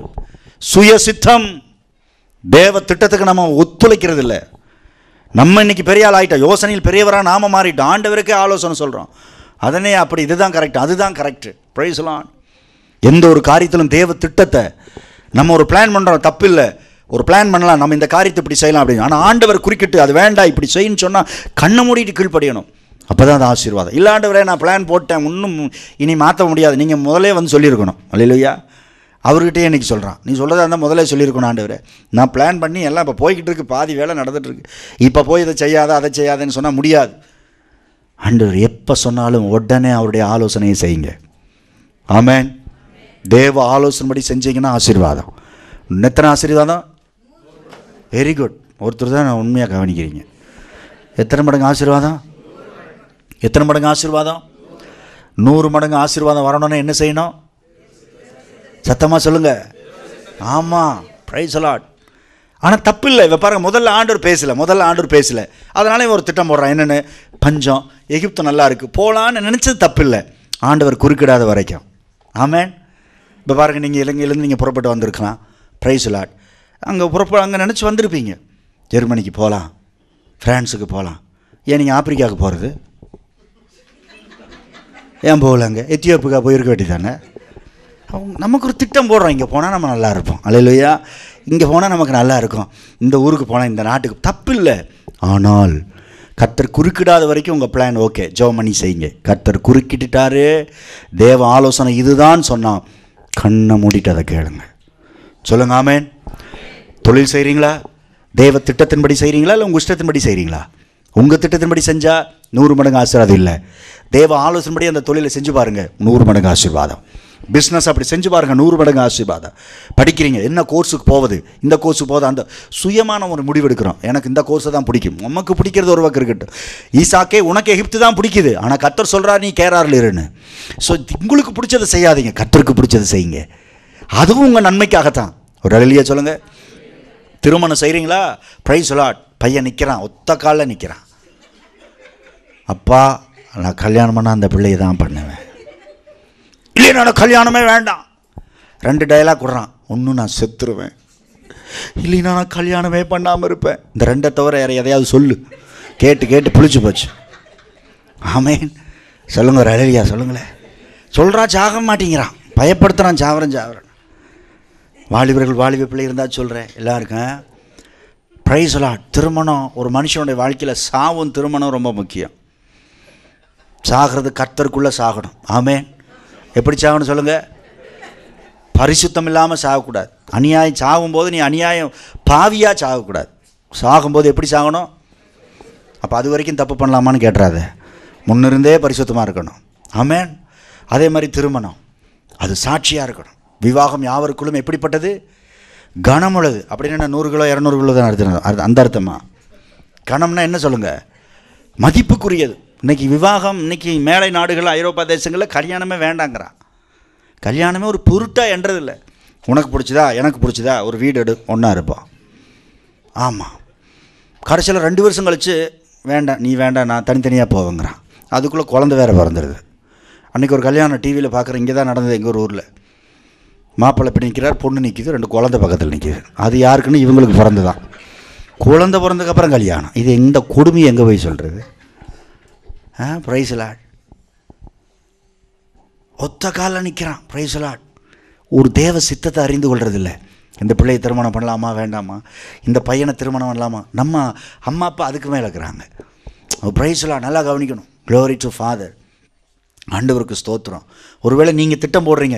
சுய சித்தம் தேவ திட்டத்துக்கு நம்ம ஒத்துழைக்கிறது இல்லை நம்ம இன்னைக்கு பெரிய ஆள் ஆகிட்டோம் யோசனையில் பெரியவராக நாம் மாறிட்டோம் ஆண்டவருக்கே ஆலோசனை சொல்கிறோம் அதனே அப்படி இதுதான் கரெக்ட் அதுதான் கரெக்டு ப்ரைஸ்லான் எந்த ஒரு காரியத்திலும் தேவ திட்டத்தை நம்ம ஒரு பிளான் பண்ணுறோம் தப்பில்லை ஒரு பிளான் பண்ணலாம் நம்ம இந்த காரியத்தை இப்படி செய்யலாம் அப்படின்னு ஆனால் ஆண்டவர் குறிக்கிட்டு அது வேண்டாம் இப்படி செய்யணும் சொன்னால் கண்ணை மூடிட்டு கீழ்ப்படியணும் அப்போ தான் அது ஆசீர்வாதம் இல்லாண்டவரே நான் பிளான் போட்டேன் இன்னும் இனி மாற்ற முடியாது நீங்கள் முதலே வந்து சொல்லியிருக்கணும் அல்லையா அவர்கிட்டயே இன்றைக்கி சொல்கிறான் நீ சொல்கிறதா இருந்தால் முதலே சொல்லியிருக்கணும் ஆண்டவர் நான் பிளான் பண்ணி எல்லாம் இப்போ போய்கிட்டு இருக்கு பாதி வேலை நடந்துகிட்ருக்கு இப்போ போய் இதை செய்யாத அதை செய்யாதேன்னு சொன்னால் முடியாது அண்டவர் எப்போ சொன்னாலும் உடனே அவருடைய ஆலோசனையை செய்யுங்க ஆமேன் தேவ படி செஞ்சீங்கன்னா ஆசீர்வாதம் எத்தனை ஆசீர்வாதம் வெரி குட் ஒருத்தர் தான் நான் உண்மையாக கவனிக்கிறீங்க எத்தனை மடங்கு ஆசீர்வாதம் எத்தனை மடங்கு ஆசீர்வாதம் நூறு மடங்கு ஆசீர்வாதம் வரணும்னா என்ன செய்யணும் சத்தமாக சொல்லுங்கள் ஆமாம் ப்ரைஸ் அலாட் ஆனால் தப்பு இல்லை இப்போ பாருங்கள் முதல்ல ஆண்டவர் பேசலை முதல்ல ஆண்டவர் பேசலை அதனால் இவன் ஒரு திட்டம் போடுறான் என்னென்னு பஞ்சம் எகிப்து நல்லா இருக்குது போகலான்னு நினச்சது தப்பு இல்லை ஆண்டவர் குறுக்கிடாத வரைக்கும் ஆமேன் இப்போ பாருங்கள் நீங்கள் இலங்கையிலேருந்து நீங்கள் புறப்பட்டு வந்திருக்கலாம் ப்ரைஸ் லாட் அங்கே புறப்பட அங்கே நினச்சி வந்திருப்பீங்க ஜெர்மனிக்கு போகலாம் ஃப்ரான்ஸுக்கு போகலாம் ஏன் நீங்கள் ஆப்பிரிக்காவுக்கு போகிறது ஏன் போகலாங்க எத்தியோப்புக்கா போயிருக்க வேண்டியதானே அவங்க நமக்கு ஒரு திட்டம் போடுறோம் இங்கே போனால் நம்ம நல்லா இருப்போம் அலையிலையா இங்கே போனால் நமக்கு நல்லா இருக்கும் இந்த ஊருக்கு போனால் இந்த நாட்டுக்கு தப்பு இல்லை ஆனால் கர்த்தர் குறுக்கிடாத வரைக்கும் உங்கள் பிளான் ஓகே பண்ணி செய்யுங்க கர்த்தர் குறுக்கிட்டுட்டாரு தேவ ஆலோசனை இதுதான் சொன்னான் கண்ணை மூடிட்டு அதை கேளுங்க சொல்லுங்க ஆமேன் தொழில் செய்கிறீங்களா தேவ திட்டத்தின்படி செய்கிறீங்களா இல்லை உங்கள் இஷ்டத்தின்படி செய்கிறீங்களா உங்கள் திட்டத்தின்படி செஞ்சால் நூறு மடங்கு ஆசீர்வாதம் இல்லை தேவ ஆலோசனைபடி அந்த தொழிலை செஞ்சு பாருங்கள் நூறு மடங்கு ஆசீர்வாதம் பிஸ்னஸ் அப்படி செஞ்சு பாருங்கள் நூறு மடங்கு ஆசீர்வாதம் படிக்கிறீங்க என்ன கோர்ஸுக்கு போவது இந்த கோர்ஸுக்கு போவது அந்த சுயமான ஒரு முடிவெடுக்கிறோம் எனக்கு இந்த கோர்ஸை தான் பிடிக்கும் உமக்கு பிடிக்கிறது ஒரு பக்கம் இருக்கட்டும் ஈசாக்கே உனக்கு எகிப்து தான் பிடிக்குது ஆனால் கத்தர் சொல்கிறார் நீ கேராரில் இருன்னு ஸோ உங்களுக்கு பிடிச்சதை செய்யாதீங்க கத்தருக்கு பிடிச்சதை செய்யுங்க அதுவும் உங்கள் நன்மைக்காகத்தான் ஒரு அழலியாக சொல்லுங்கள் திருமணம் செய்கிறீங்களா ப்ரைஸ் சொல்லாட் பையன் நிற்கிறான் ஒத்த காலில் நிற்கிறான் அப்பா நான் கல்யாணம் பண்ணால் அந்த பிள்ளையை தான் பண்ணுவேன் இல்லைன்னா கல்யாணமே வேண்டாம் ரெண்டு டைலாக் விட்றான் ஒன்றும் நான் செத்துருவேன் இல்லைனா நான் கல்யாணமே பண்ணாமல் இருப்பேன் இந்த ரெண்டை தவிர வேறு எதையாவது சொல்லு கேட்டு கேட்டு புளிச்சு போச்சு ஆமேன் சொல்லுங்க ஒரு அழகியா சொல்லுங்களேன் சொல்கிறா சாக மாட்டேங்கிறான் பயப்படுத்துகிறான் சாவரன் சாவரன் வாலிபர்கள் வாலிப பிள்ளை இருந்தால் சொல்கிறேன் எல்லாருக்கும் ப்ரைஸ் ப்ரைஸ்லாம் திருமணம் ஒரு மனுஷனுடைய வாழ்க்கையில் சாவும் திருமணம் ரொம்ப முக்கியம் சாகிறது கர்த்தருக்குள்ளே சாகணும் ஆமேன் எப்படி சாகணும் சொல்லுங்கள் பரிசுத்தம் இல்லாமல் சாகக்கூடாது அநியாயம் சாகும்போது நீ அநியாயம் பாவியாக சாகக்கூடாது சாகும்போது எப்படி சாகணும் அப்போ அது வரைக்கும் தப்பு பண்ணலாமான்னு கேட்டுறாது முன்னிருந்தே பரிசுத்தமாக இருக்கணும் ஆமேன் அதே மாதிரி திருமணம் அது சாட்சியாக இருக்கணும் விவாகம் யாவருக்குள்ளும் எப்படிப்பட்டது கனமுள்ளது அப்படின்னு என்ன நூறு கிலோ இரநூறு கிலோ தான் அர்த்தம் அந்த அர்த்தமா கணம்னா என்ன சொல்லுங்கள் மதிப்புக்குரியது இன்றைக்கி விவாகம் இன்றைக்கி மேலை நாடுகள் ஐரோப்பா தேசங்களில் கல்யாணமே வேண்டாங்கிறான் கல்யாணமே ஒரு பொருட்டாக என்றதில்லை உனக்கு பிடிச்சதா எனக்கு பிடிச்சதா ஒரு வீடு எடு ஒன்றா இருப்பான் ஆமாம் கடைசியில் ரெண்டு வருஷம் கழித்து வேண்டாம் நீ வேண்டாம் நான் தனித்தனியாக போவேங்கிறான் அதுக்குள்ளே குழந்த வேறு பிறந்துடுது அன்றைக்கி ஒரு கல்யாணம் டிவியில் பார்க்குற இங்கே தான் நடந்தது எங்கள் ஒரு ஊரில் மாப்பிள்ளை இப்படி நிற்கிறார் பொண்ணு நிற்கிது ரெண்டு குழந்தை பக்கத்தில் நிற்கிது அது யாருக்குன்னு இவங்களுக்கு பிறந்து தான் குழந்தை பிறந்ததுக்கப்புறம் கல்யாணம் இது இந்த கொடுமையை எங்கே போய் சொல்கிறது பிரைஸ்லாட் ஒத்த காலில் நிற்கிறான் பிரைஸ்லாட் ஒரு தேவ சித்தத்தை அறிந்து கொள்கிறதில்ல இந்த பிள்ளையை திருமணம் பண்ணலாமா வேண்டாமா இந்த பையனை திருமணம் பண்ணலாமா நம்ம அம்மா அப்பா அதுக்கு மேலே இருக்கிறாங்க பிரைஸ்லாட் oh, நல்லா கவனிக்கணும் க்ளோரி டு ஃபாதர் ஆண்டவருக்கு ஸ்தோத்திரம் ஒருவேளை நீங்கள் திட்டம் போடுறீங்க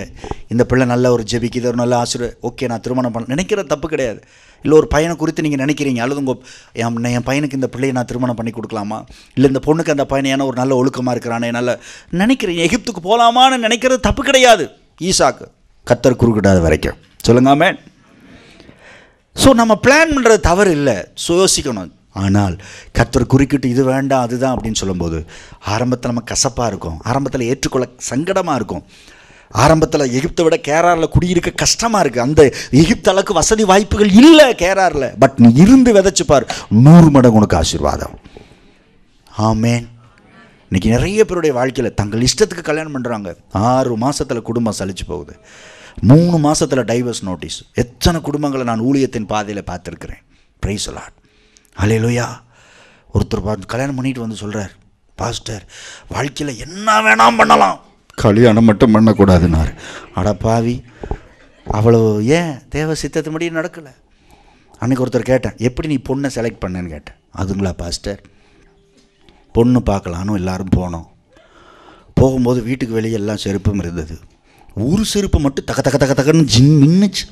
இந்த பிள்ளை நல்ல ஒரு ஜெபிக்குது ஒரு நல்ல ஆசிரியர் ஓகே நான் திருமணம் பண்ண நினைக்கிற தப்பு கிடையாது இல்லை ஒரு பையனை குறித்து நீங்கள் நினைக்கிறீங்க அல்லது உங்கள் என் என் பையனுக்கு இந்த பிள்ளையை நான் திருமணம் பண்ணி கொடுக்கலாமா இல்லை இந்த பொண்ணுக்கு அந்த பையனை ஒரு நல்ல ஒழுக்கமாக இருக்கிறானே நல்ல நினைக்கிறீங்க எகிப்துக்கு போகலாமான்னு நினைக்கிறது தப்பு கிடையாது ஈசாக்கு கத்தர் குறுக்கிட்டாத வரைக்கும் சொல்லுங்காமே ஸோ நம்ம பிளான் பண்ணுறது தவறு இல்லை சுயோசிக்கணும் ஆனால் கத்தர் குறுக்கிட்டு இது வேண்டாம் அதுதான் அப்படின்னு சொல்லும்போது ஆரம்பத்தில் நம்ம கசப்பாக இருக்கும் ஆரம்பத்தில் ஏற்றுக்கொள்ள சங்கடமாக இருக்கும் ஆரம்பத்தில் எகிப்தை விட கேராரில் குடியிருக்க கஷ்டமாக இருக்குது அந்த எகிப்த அளவுக்கு வசதி வாய்ப்புகள் இல்லை கேராரில் பட் நீ இருந்து விதைச்சிப்பார் நூறு மடங்கு உனக்கு ஆசீர்வாதம் ஆமேன் இன்றைக்கி நிறைய பேருடைய வாழ்க்கையில் தங்கள் இஷ்டத்துக்கு கல்யாணம் பண்ணுறாங்க ஆறு மாதத்தில் குடும்பம் சலிச்சு போகுது மூணு மாதத்தில் டைவர்ஸ் நோட்டீஸ் எத்தனை குடும்பங்களை நான் ஊழியத்தின் பாதையில் பார்த்துருக்குறேன் ப்ரைஸ் லாட் அலையலுயா ஒருத்தர் பார்த்து கல்யாணம் பண்ணிட்டு வந்து சொல்கிறார் பாஸ்டர் வாழ்க்கையில் என்ன வேணாம் பண்ணலாம் கல்யாணம் மட்டும் பண்ணக்கூடாதுனார் அடப்பாவி அவ்வளோ ஏன் தேவ சித்தத்துபடி நடக்கலை அன்றைக்கி ஒருத்தர் கேட்டேன் எப்படி நீ பொண்ணை செலக்ட் பண்ணேன்னு கேட்டேன் அதுங்களா பாஸ்டர் பொண்ணு பார்க்கலான்னு எல்லோரும் போனோம் போகும்போது வீட்டுக்கு வெளியே எல்லாம் செருப்பும் இருந்தது ஒரு செருப்பு மட்டும் தக்க தக்க தக்க தக்கன்னு ஜின் மின்னுச்சு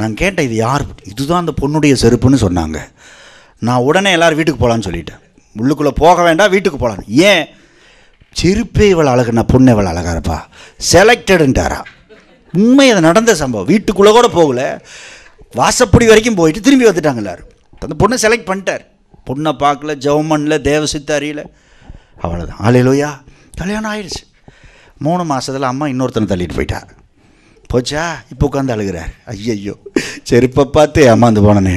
நான் கேட்டேன் இது யார் இதுதான் அந்த பொண்ணுடைய செருப்புன்னு சொன்னாங்க நான் உடனே எல்லோரும் வீட்டுக்கு போகலான்னு சொல்லிட்டேன் உள்ளுக்குள்ளே போக வேண்டாம் வீட்டுக்கு போகலாம் ஏன் செருப்பே இவள் அழகுனா பொண்ணு இவள் அழகாக இருப்பா செலக்டடுன்ட்டாரா உண்மை அது நடந்த சம்பவம் வீட்டுக்குள்ளே கூட போகல வாசப்படி வரைக்கும் போயிட்டு திரும்பி வந்துட்டாங்க எல்லோரும் அந்த பொண்ணை செலக்ட் பண்ணிட்டார் பொண்ணை பார்க்கல ஜவமண்ணில் தேவசித்த அறியல அவ்வளோதான் ஆலையிலோயா கல்யாணம் ஆயிடுச்சு மூணு மாதத்தில் அம்மா இன்னொருத்தனை தள்ளிட்டு போயிட்டார் போச்சா இப்போ உட்காந்து அழுகிறார் ஐயோ செருப்பை பார்த்து ஏமாந்து போனேன்னு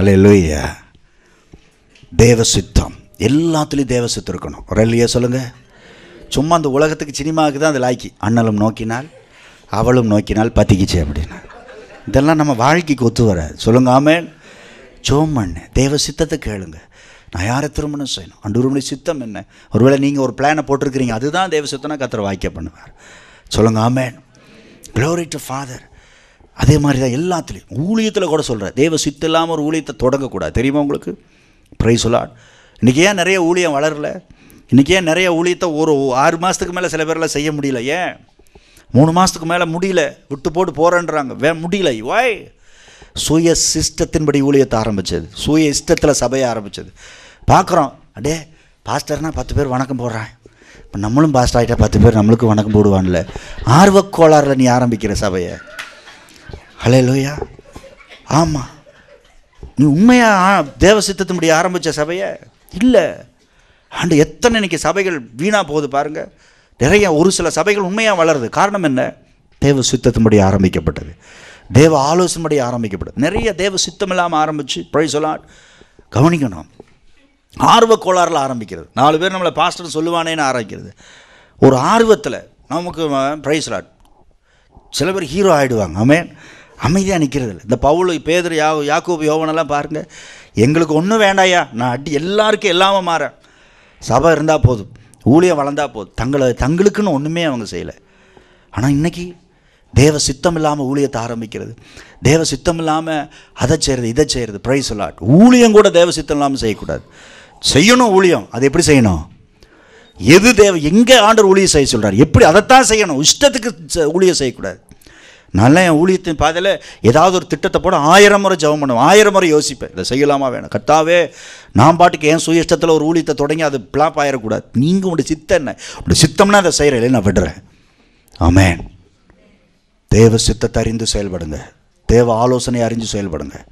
அலே தேவ சித்தம் எல்லாத்துலேயும் தேவ சித்தம் இருக்கணும் ஒரு இல்லையா சொல்லுங்கள் சும்மா அந்த உலகத்துக்கு சினிமாவுக்கு தான் அது லாய்க்கி அண்ணலும் நோக்கினால் அவளும் நோக்கினால் பத்திக்கிச்சே அப்படின்னா இதெல்லாம் நம்ம வாழ்க்கைக்கு ஒத்து வர சொல்லுங்காமே ஜோம் பண்ணு தேவ சித்தத்தை கேளுங்க நான் யாரை திருமணம் செய்யணும் அண்டுருமணி சித்தம் என்ன ஒருவேளை நீங்கள் ஒரு பிளானை போட்டிருக்கிறீங்க அதுதான் தேவ சித்தனா கத்திர வாய்க்க பண்ணுவார் சொல்லுங்க ஆமேன் க்ளோரி டு ஃபாதர் அதே மாதிரி தான் எல்லாத்துலேயும் ஊழியத்தில் கூட சொல்கிறேன் தேவ சித்து இல்லாமல் ஒரு ஊழியத்தை தொடங்கக்கூடாது தெரியுமா உங்களுக்கு ப்ரைஸ் சொல்லாட் இன்றைக்கி ஏன் நிறைய ஊழியம் வளரல இன்றைக்கி ஏன் நிறைய ஊழியத்தை ஒரு ஆறு மாதத்துக்கு மேலே சில பேரெல்லாம் செய்ய முடியல ஏன் மூணு மாதத்துக்கு மேலே முடியல விட்டு போட்டு போகிறேன்றாங்க வே முடியல வாய் சுய சிஸ்டத்தின்படி ஊழியத்தை ஆரம்பித்தது சுய இஷ்டத்தில் சபையை ஆரம்பித்தது பார்க்குறோம் அடே பாஸ்டர்னால் பத்து பேர் வணக்கம் போடுறாங்க இப்போ நம்மளும் பாஸ்டர் ஆகிட்டால் பத்து பேர் நம்மளுக்கும் வணக்கம் போடுவான்ல ஆர்வக்கோளாறில் நீ ஆரம்பிக்கிற சபையை ஹலே லோயா ஆமாம் நீ உண்மையாக தேவ சித்தத்தினுடைய ஆரம்பித்த சபையை இல்லை ஆண்டு எத்தனை இன்றைக்கி சபைகள் வீணாக போகுது பாருங்கள் நிறைய ஒரு சில சபைகள் உண்மையாக வளருது காரணம் என்ன தேவ சித்தத்தின்படி ஆரம்பிக்கப்பட்டது தேவ ஆலோசனைப்படி ஆரம்பிக்கப்பட்டது நிறைய தேவ சித்தம் இல்லாமல் ஆரம்பித்து பழி சொல்ல கவனிக்கணும் ஆர்வ கோளாறில் ஆரம்பிக்கிறது நாலு பேர் நம்மளை பாஸ்டர் சொல்லுவானேன்னு ஆரம்பிக்கிறது ஒரு ஆர்வத்தில் நமக்கு ப்ரைஸ் லாட் சில பேர் ஹீரோ ஆகிடுவாங்க ஆமேன் அமைதியாக நிற்கிறது இல்லை இந்த பவுல் பேதர் யா யாக்கோபு யோவனெல்லாம் பாருங்கள் எங்களுக்கு ஒன்றும் வேண்டாயா நான் அடி எல்லாருக்கும் எல்லாமே மாறேன் சபை இருந்தால் போதும் ஊழியம் வளர்ந்தால் போதும் தங்களை தங்களுக்குன்னு ஒன்றுமே அவங்க செய்யலை ஆனால் இன்றைக்கி தேவ சித்தம் இல்லாமல் ஊழியத்தை ஆரம்பிக்கிறது தேவ சித்தம் இல்லாமல் அதை செய்கிறது இதை செய்கிறது ப்ரைஸ் அலாட் ஊழியம் கூட தேவ சித்தம் இல்லாமல் செய்யக்கூடாது செய்யணும் ஊழியம் அது எப்படி செய்யணும் எது தேவை எங்கே ஆண்டர் ஊழியம் செய்ய சொல்கிறார் எப்படி அதைத்தான் செய்யணும் இஷ்டத்துக்கு ஊழியம் செய்யக்கூடாது நல்லா என் ஊழியத்தின் பாதையில் ஏதாவது ஒரு திட்டத்தை போட ஆயிரம் முறை ஜபம் பண்ணுவேன் ஆயிரம் முறை யோசிப்பேன் இதை செய்யலாமா வேணும் கத்தாவே நான் பாட்டுக்கு என் சுயஷ்டத்தில் ஒரு ஊழியத்தை தொடங்கி அது பிளாப் ஆயிடக்கூடாது நீங்கள் உங்களுடைய சித்தம் என்ன உங்களுடைய சித்தம்னா அதை செய்கிற இல்லை நான் விடுறேன் ஆமேன் தேவ சித்தத்தை அறிந்து செயல்படுங்க தேவ ஆலோசனை அறிஞ்சு செயல்படுங்க